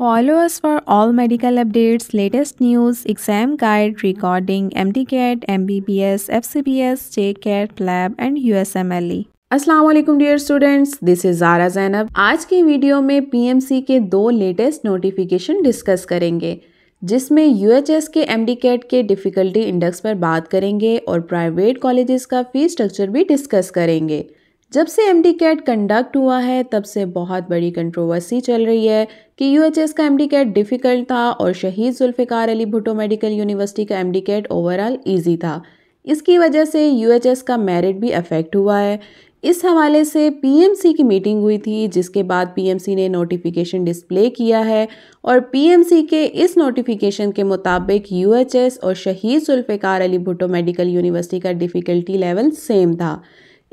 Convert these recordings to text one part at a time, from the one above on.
for all medical latest news exam guide recording M D CAT M B B S F C B S J CAT lab and U S M L E असलम dear students this is Ara Zainab आज की video में P M C के दो latest notification discuss करेंगे जिसमें U H S के M D CAT के डिफ़िकल्टी इंडेक्स पर बात करेंगे और प्राइवेट कॉलेजेस का फीस स्ट्रक्चर भी डिस्कस करेंगे जब से एम डी कैट कंडक्ट हुआ है तब से बहुत बड़ी कंट्रोवर्सी चल रही है कि यू एच एस का एम डी कैट डिफ़िकल्ट था और शहीद जुल्फ़िकार अली भुटो मेडिकल यूनिवर्सिटी का M D CAT overall easy था इसकी वजह से यू एच एस का मेरिट भी अफेक्ट हुआ है इस हवाले से पी एम सी की मीटिंग हुई थी जिसके बाद पी एम सी ने नोटिफिकेशन डिस्प्ले किया है और पी एम सी के इस नोटिफिकेशन के मुताबिक यू एच एस और शहीद जुल्फ़िकार अली भुटो मेडिकल यूनिवर्सिटी का डिफ़िकल्टी लेवल सेम था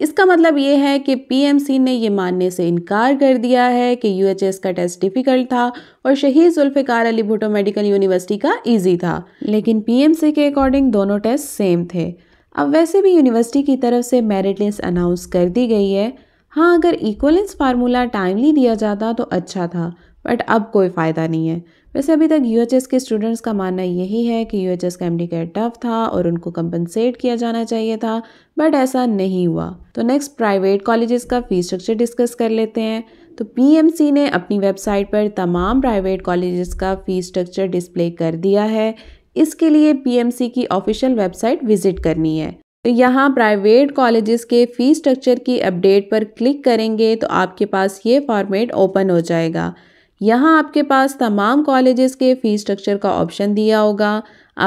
इसका मतलब ये है कि पीएमसी ने यह मानने से इनकार कर दिया है कि यूएचएस का टेस्ट डिफ़िकल्ट था और शहीद जुल्फ़िकार अली भुटो मेडिकल यूनिवर्सिटी का इजी था लेकिन पीएमसी के अकॉर्डिंग दोनों टेस्ट सेम थे अब वैसे भी यूनिवर्सिटी की तरफ से मेरिट लिस्ट अनाउंस कर दी गई है हाँ अगर इक्वलेंस फार्मूला टाइमली दिया जाता तो अच्छा था बट अब कोई फ़ायदा नहीं है वैसे अभी तक यू के स्टूडेंट्स का मानना यही है कि यू का एम टफ था और उनको कंपनसेट किया जाना चाहिए था बट ऐसा नहीं हुआ तो नेक्स्ट प्राइवेट कॉलेजेस का फीस स्ट्रक्चर डिस्कस कर लेते हैं तो पी ने अपनी वेबसाइट पर तमाम प्राइवेट कॉलेजेस का फ़ीस स्ट्रक्चर डिस्प्ले कर दिया है इसके लिए पी की ऑफिशियल वेबसाइट विजिट करनी है तो यहाँ प्राइवेट कॉलेजेस के फ़ी स्ट्रक्चर की अपडेट पर क्लिक करेंगे तो आपके पास ये फॉर्मेट ओपन हो जाएगा यहाँ आपके पास तमाम कॉलेजेस के फ़ी स्ट्रक्चर का ऑप्शन दिया होगा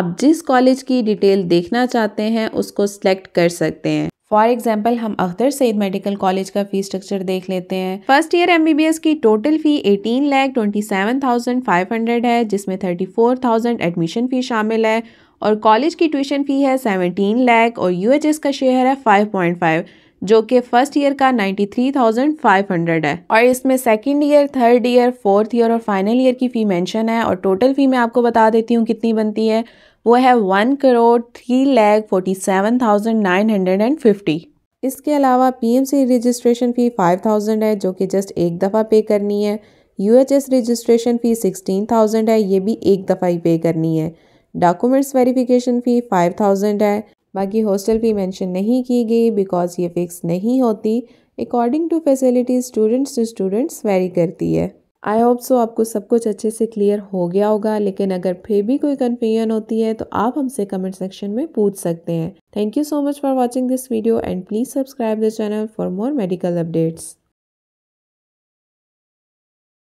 आप जिस कॉलेज की डिटेल देखना चाहते हैं उसको सिलेक्ट कर सकते हैं फॉर एग्जाम्पल हम अख्तर सईद मेडिकल कॉलेज का फी स्ट्रक्चर देख लेते हैं फर्स्ट ईयर एस की total fee eighteen lakh twenty seven thousand five hundred है जिसमें thirty four thousand admission fee शामिल है और कॉलेज की ट्यूशन फ़ी है सेवनटीन लैख और यूएचएस का शेयर है फाइव पॉइंट फाइव जो कि फर्स्ट ईयर का 93,500 है और इसमें second year third year fourth year और फाइनल ईयर की फ़ी मेंशन है और टोटल फ़ी मैं आपको बता देती हूँ कितनी बनती है वो है one crore three lakh forty seven thousand nine hundred and fifty इसके अलावा PMC registration fee five thousand है जो कि जस्ट एक दफ़ा पे करनी है UHS registration fee sixteen thousand है ये भी एक दफ़ा ही पे करनी है documents verification fee five thousand है बाकी हॉस्टल फी मेंशन नहीं की गई बिकॉज ये फिक्स नहीं होती according to facilities students to students vary करती है आई होप सो आपको सब कुछ अच्छे से क्लियर हो गया होगा लेकिन अगर फिर भी कोई कन्फ्यूजन होती है तो आप हमसे कमेंट सेक्शन में पूछ सकते हैं thank you so much for watching this video and please subscribe the channel for more medical updates